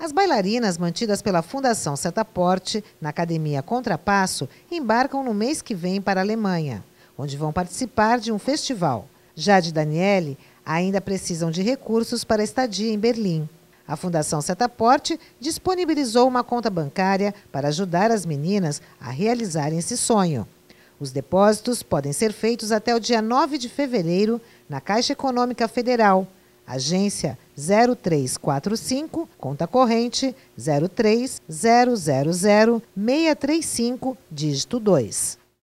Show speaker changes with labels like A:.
A: As bailarinas mantidas pela Fundação Setaporte, na Academia Contrapasso, embarcam no mês que vem para a Alemanha, onde vão participar de um festival. Já de Daniele ainda precisam de recursos para estadia em Berlim. A Fundação Setaporte disponibilizou uma conta bancária para ajudar as meninas a realizarem esse sonho. Os depósitos podem ser feitos até o dia 9 de fevereiro na Caixa Econômica Federal agência 0345, conta corrente 03000635 dígito 2.